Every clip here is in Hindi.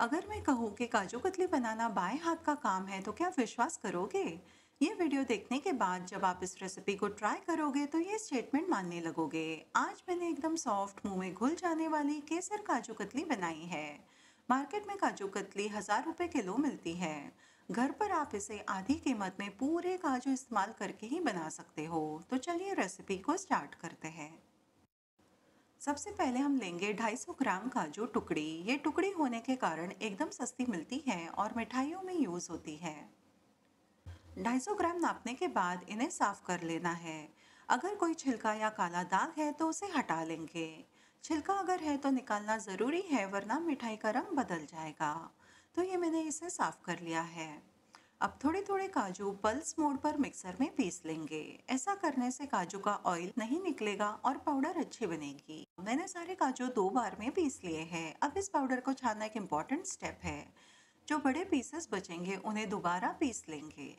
अगर मैं कहूँ कि काजू कतली बनाना बाएं हाथ का काम है तो क्या विश्वास करोगे ये वीडियो देखने के बाद जब आप इस रेसिपी को ट्राई करोगे तो ये स्टेटमेंट मानने लगोगे आज मैंने एकदम सॉफ्ट मुंह में घुल जाने वाली केसर काजू कतली बनाई है मार्केट में काजू कतली हज़ार रुपये किलो मिलती है घर पर आप इसे आधी कीमत में पूरे काजू इस्तेमाल करके ही बना सकते हो तो चलिए रेसिपी को स्टार्ट करते हैं सबसे पहले हम लेंगे 250 ग्राम काजू टुकड़ी ये टुकड़ी होने के कारण एकदम सस्ती मिलती है और मिठाइयों में यूज़ होती है 250 ग्राम नापने के बाद इन्हें साफ़ कर लेना है अगर कोई छिलका या काला दाग है तो उसे हटा लेंगे छिलका अगर है तो निकालना ज़रूरी है वरना मिठाई का रंग बदल जाएगा तो ये मैंने इसे साफ़ कर लिया है अब थोड़े थोड़े काजू पल्स मोड पर मिक्सर में पीस लेंगे ऐसा करने से काजू का ऑयल नहीं निकलेगा और पाउडर अच्छी बनेगी मैंने सारे काजू दो बार में पीस लिए हैं अब इस पाउडर को छानना एक इम्पॉर्टेंट स्टेप है जो बड़े पीसेस बचेंगे उन्हें दोबारा पीस लेंगे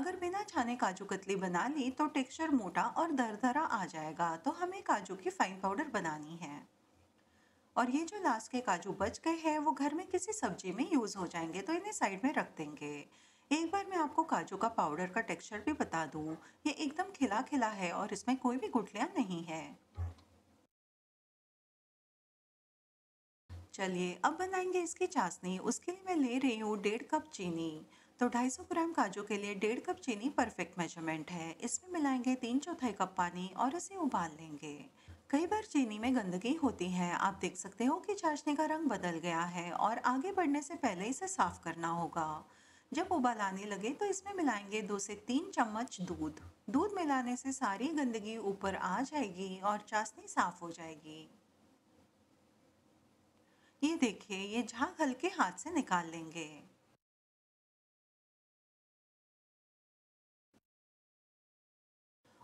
अगर बिना छाने काजू कतली बना ली तो टेक्सचर मोटा और दरदरा आ जाएगा तो हमें काजू की फाइन पाउडर बनानी है और ये जो लास्ट के काजू बच गए हैं वो घर में किसी सब्जी में यूज़ हो जाएंगे तो इन्हें साइड में रख देंगे एक बार मैं आपको काजू का पाउडर का टेक्सचर भी बता दूँ ये एकदम खिला खिला है और इसमें कोई भी गुटलियाँ नहीं है चलिए अब बनाएंगे इसकी चाशनी उसके लिए मैं ले रही हूँ डेढ़ कप चीनी तो 250 ग्राम काजू के लिए डेढ़ कप चीनी परफेक्ट मेजरमेंट है इसमें मिलाएंगे तीन चौथाई कप पानी और इसे उबाल लेंगे कई बार चीनी में गंदगी होती है आप देख सकते हो कि चाशनी का रंग बदल गया है और आगे बढ़ने से पहले इसे साफ करना होगा जब उबाल आने लगे तो इसमें मिलाएंगे दो से तीन चम्मच दूध दूध मिलाने से सारी गंदगी ऊपर आ जाएगी और चाशनी साफ हो जाएगी ये देखिए ये झाग हल्के हाथ से निकाल लेंगे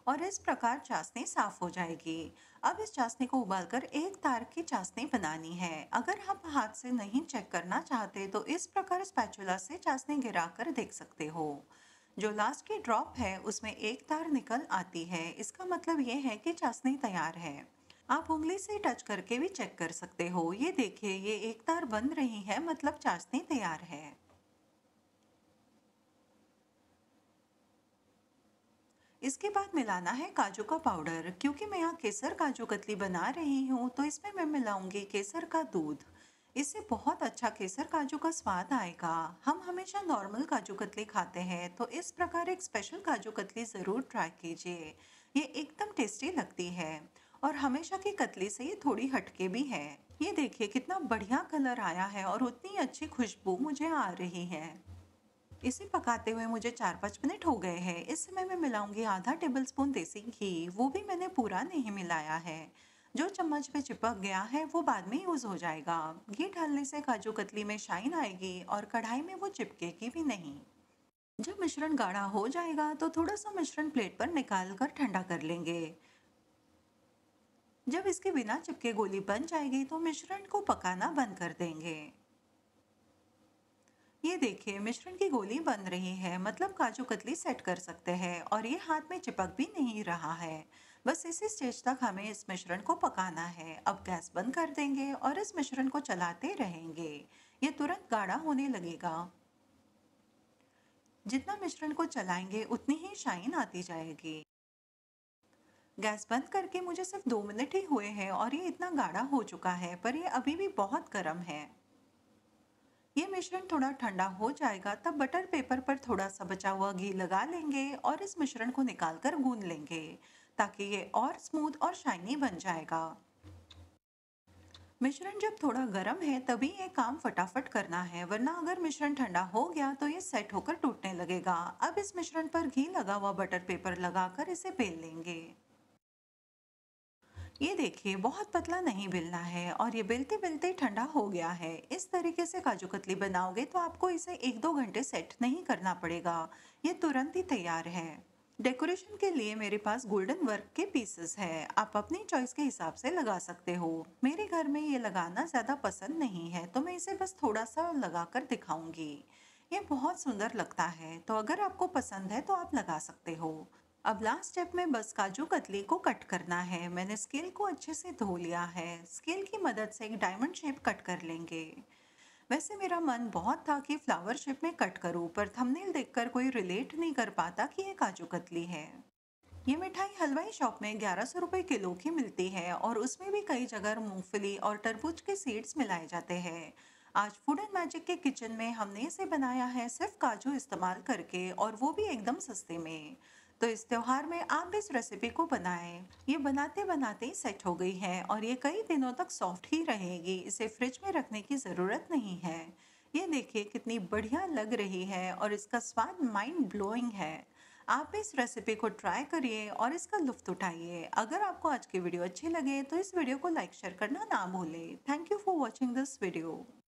और इस प्रकार चाशनी साफ हो जाएगी अब इस चाशनी को उबालकर एक तार की चाशनी बनानी है अगर हम हाथ से नहीं चेक करना चाहते तो इस प्रकार स्पैचुला से चाशनी गिराकर देख सकते हो जो लास्ट की ड्रॉप है उसमें एक तार निकल आती है इसका मतलब ये है कि चाशनी तैयार है आप उंगली से टच करके भी चेक कर सकते हो ये देखिए ये एक तार बन रही है मतलब चाशनी तैयार है इसके बाद मिलाना है काजू का पाउडर क्योंकि मैं यहाँ केसर काजू कतली बना रही हूँ तो इसमें मैं मिलाऊंगी केसर का दूध इससे बहुत अच्छा केसर काजू का स्वाद आएगा हम हमेशा नॉर्मल काजू कतली खाते हैं तो इस प्रकार एक स्पेशल काजू कतली ज़रूर ट्राई कीजिए ये एकदम टेस्टी लगती है और हमेशा की कतली से ये थोड़ी हटके भी है ये देखिए कितना बढ़िया कलर आया है और उतनी अच्छी खुशबू मुझे आ रही है इसे पकाते हुए मुझे चार पाँच मिनट हो गए हैं इस समय मैं मिलाऊंगी आधा टेबल स्पून देसी घी वो भी मैंने पूरा नहीं मिलाया है जो चम्मच पे चिपक गया है वो बाद में यूज़ हो जाएगा घी डालने से काजू कतली में शाइन आएगी और कढ़ाई में वो चिपकेगी भी नहीं जब मिश्रण गाढ़ा हो जाएगा तो थोड़ा सा मिश्रण प्लेट पर निकाल कर ठंडा कर लेंगे जब इसके बिना चिपके गोली बन जाएगी तो मिश्रण को पकाना बंद कर देंगे ये देखिए मिश्रण की गोली बन रही है मतलब काजू कतली सेट कर सकते हैं और ये हाथ में चिपक भी नहीं रहा है बस इसी स्टेज तक हमें इस मिश्रण को पकाना है अब गैस बंद कर देंगे और इस मिश्रण को चलाते रहेंगे ये तुरंत गाढ़ा होने लगेगा जितना मिश्रण को चलाएंगे उतनी ही शाइन आती जाएगी गैस बंद करके मुझे सिर्फ दो मिनट ही हुए हैं और ये इतना गाढ़ा हो चुका है पर ये अभी भी बहुत गर्म है ये मिश्रण थोड़ा ठंडा हो जाएगा तब बटर पेपर पर थोड़ा सा बचा हुआ घी लगा लेंगे और इस मिश्रण को निकाल कर गून लेंगे ताकि ये और स्मूथ और शाइनी बन जाएगा मिश्रण जब थोड़ा गर्म है तभी ये काम फटाफट करना है वरना अगर मिश्रण ठंडा हो गया तो ये सेट होकर टूटने लगेगा अब इस मिश्रण पर घी लगा हुआ बटर पेपर लगाकर इसे बेल लेंगे ये देखिए बहुत पतला नहीं बिलना है और ये बिलते बिलते ठंडा हो गया है इस तरीके से काजू कतली बनाओगे तो आपको इसे एक दो घंटे सेट नहीं करना पड़ेगा ये तुरंत ही तैयार है डेकोरेशन के लिए मेरे पास गोल्डन वर्क के पीसेस हैं आप अपनी चॉइस के हिसाब से लगा सकते हो मेरे घर में ये लगाना ज़्यादा पसंद नहीं है तो मैं इसे बस थोड़ा सा लगा कर दिखाऊँगी ये बहुत सुंदर लगता है तो अगर आपको पसंद है तो आप लगा सकते हो अब लास्ट स्टेप में बस काजू कतली को कट करना है मैंने स्केल को अच्छे से धो लिया है स्केल की मदद से एक डायमंड शेप कट कर लेंगे वैसे मेरा मन बहुत था कि फ्लावर शेप में कट करूं पर थंबनेल देखकर कोई रिलेट नहीं कर पाता कि ये काजू कतली है ये मिठाई हलवाई शॉप में ग्यारह सौ रुपये किलो की मिलती है और उसमें भी कई जगह मूंगफली और तरबूज के सीड्स मिलाए जाते हैं आज फूड एंड मैजिक के किचन में हमने इसे बनाया है सिर्फ काजू इस्तेमाल करके और वो भी एकदम सस्ते में तो इस त्यौहार में आप भी इस रेसिपी को बनाएं ये बनाते बनाते ही सेट हो गई है और ये कई दिनों तक सॉफ्ट ही रहेगी इसे फ्रिज में रखने की ज़रूरत नहीं है ये देखिए कितनी बढ़िया लग रही है और इसका स्वाद माइंड ब्लोइंग है आप इस रेसिपी को ट्राई करिए और इसका लुफ्त उठाइए अगर आपको आज की वीडियो अच्छी लगे तो इस वीडियो को लाइक शेयर करना ना भूलें thank you for watching this video